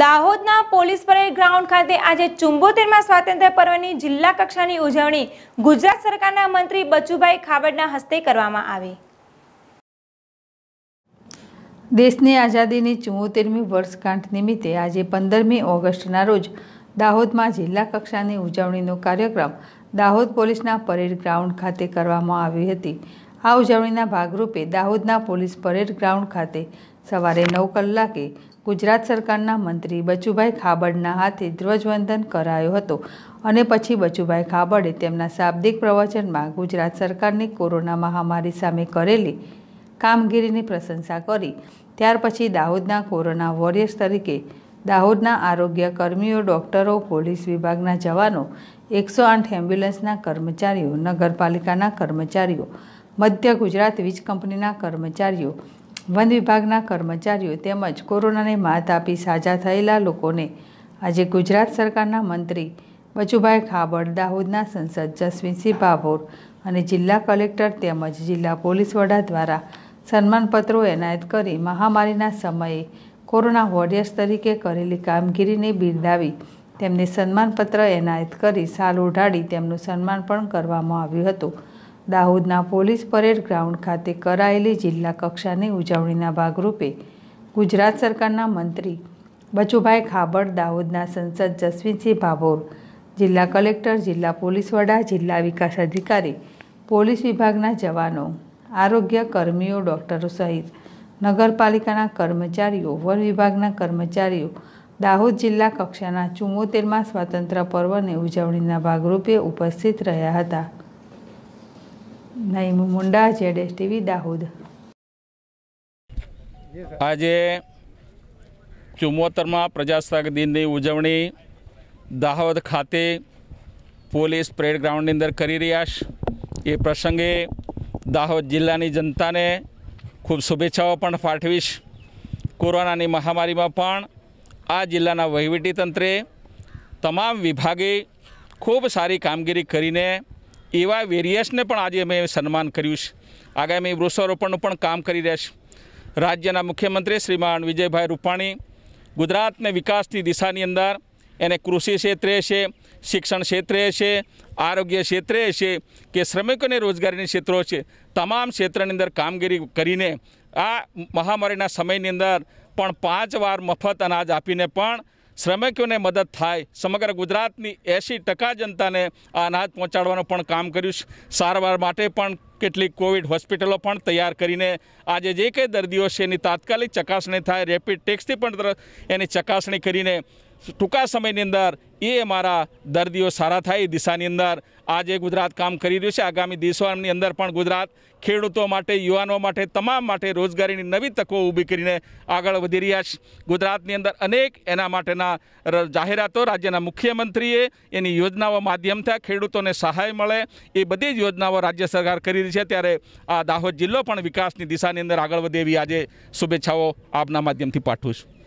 દાહોદના police parade ground ખાતે આજે ચુંબોતેરમાં સ્વાતંત્ર્ય પર્વની જિલ્લા કક્ષાની ઉજવણી ગુજરાત સરકારના મંત્રી બચુભાઈ ખાબડના હસ્તે કરવામાં આવી દેશની આઝાદીની ચુંબોતેરમી વર્ષગાંઠ નિમિત્તે આજે પંદરમી ઓગસ્ટના રોજ દાહોદમાં જિલ્લા કક્ષાની ઉજવણીનો કાર્યક્રમ દાહોદ પોલીસના પરેડ ગ્રાઉન્ડ ખાતે કરવામાં આવી હતી આ ઉજવણીના ભાગરૂપે દાહોદના પોલીસ પરેડ ગ્રાઉન્ડ ખાતે સવારે નવ કલાકે ગુજરાત સરકારના મંત્રી બચુભાઈ ખાબડના હાથે ધ્વજવંદન કરાયો હતો અને પછી બચુભાઈ ખાબડે તેમના શાબ્દિક પ્રવચનમાં ગુજરાત સરકારની કોરોના મહામારી સામે કરેલી કામગીરીની પ્રશંસા કરી ત્યાર પછી દાહોદના કોરોના વોરિયર્સ તરીકે દાહોદના આરોગ્ય કર્મીઓ ડૉક્ટરો પોલીસ વિભાગના જવાનો એકસો આઠ એમ્બ્યુલન્સના કર્મચારીઓ નગરપાલિકાના કર્મચારીઓ મધ્ય ગુજરાત વીજ કંપનીના કર્મચારીઓ વન વિભાગના કર્મચારીઓ તેમજ કોરોનાને માત આપી સાજા થયેલા લોકોને આજે ગુજરાત સરકારના મંત્રી બચુભાઈ ખાબડ દાહોદના સંસદ જસવિંતસિંહ ભાભોર અને જિલ્લા કલેક્ટર તેમજ જિલ્લા પોલીસ વડા દ્વારા સન્માનપત્રો એનાયત કરી મહામારીના સમયે કોરોના વોરિયર્સ તરીકે કરેલી કામગીરીને બિરદાવી તેમને સન્માનપત્ર એનાયત કરી સાલ ઓઢાડી તેમનું સન્માન પણ કરવામાં આવ્યું હતું દાહોદના પોલીસ પરેડ ગ્રાઉન્ડ ખાતે કરાયેલી જિલ્લા કક્ષાની ઉજવણીના ભાગરૂપે ગુજરાત સરકારના મંત્રી બચુભાઈ ખાબડ દાહોદના સંસદ જસવીનસિંહ ભાભોર જિલ્લા કલેક્ટર જિલ્લા પોલીસ વડા જિલ્લા વિકાસ અધિકારી પોલીસ વિભાગના જવાનો આરોગ્ય કર્મીઓ ડૉક્ટરો સહિત નગરપાલિકાના કર્મચારીઓ વન વિભાગના કર્મચારીઓ દાહોદ જિલ્લા કક્ષાના ચુમ્મોતેરમાં સ્વાતંત્ર્ય પર્વની ઉજવણીના ભાગરૂપે ઉપસ્થિત રહ્યા હતા નહીં હું મુંડા છે ડેસ ટીવી દાહોદ આજે ચુમ્મોતરમાં પ્રજાસત્તાક દિનની ઉજવણી દાહોદ ખાતે પોલીસ પરેડ ગ્રાઉન્ડની અંદર કરી રહ્યા છે એ પ્રસંગે દાહોદ જિલ્લાની જનતાને ખૂબ શુભેચ્છાઓ પણ પાઠવીશ કોરોનાની મહામારીમાં પણ આ જિલ્લાના વહીવટીતંત્રે તમામ વિભાગે ખૂબ સારી કામગીરી કરીને એવા વેરિયસને પણ આજે અમે સન્માન કર્યું છે આગામી વૃક્ષારોપણનું પણ કામ કરી રહ્યા છે રાજ્યના મુખ્યમંત્રી શ્રીમાન વિજયભાઈ રૂપાણી ગુજરાતને વિકાસની દિશાની અંદર એને કૃષિ ક્ષેત્રે છે શિક્ષણ ક્ષેત્રે છે આરોગ્ય ક્ષેત્રે છે કે શ્રમિકોને રોજગારીની ક્ષેત્રો છે તમામ ક્ષેત્રની અંદર કામગીરી કરીને આ મહામારીના સમયની અંદર પણ પાંચ વાર મફત અનાજ આપીને પણ શ્રમિકોને મદદ થાય સમગ્ર ગુજરાતની એંશી ટકા જનતાને આ અનાજ પહોંચાડવાનું પણ કામ કર્યું સારવાર માટે પણ કેટલીક કોવિડ હોસ્પિટલો પણ તૈયાર કરીને આજે જે કંઈ દર્દીઓ છે એની તાત્કાલિક ચકાસણી થાય રેપિડ ટેસ્ટથી પણ એની ચકાસણી કરીને ટૂંકા સમયની અંદર એ અમારા દર્દીઓ સારા થાય એ દિશાની અંદર આજે ગુજરાત કામ કરી રહ્યું છે આગામી દિવસોની અંદર પણ ગુજરાત ખેડૂતો માટે યુવાનો માટે તમામ માટે રોજગારીની નવી તકો ઊભી કરીને આગળ વધી રહ્યા છે ગુજરાતની અંદર અનેક એના માટેના જાહેરાતો રાજ્યના મુખ્યમંત્રીએ એની યોજનાઓ માધ્યમ માધ્યમથી ખેડૂતોને સહાય મળે એ બધી જ યોજનાઓ રાજ્ય સરકાર કરી રહી છે ત્યારે આ દાહોદ જિલ્લો પણ વિકાસની દિશાની અંદર આગળ વધે એવી આજે શુભેચ્છાઓ આપના માધ્યમથી પાઠવું છું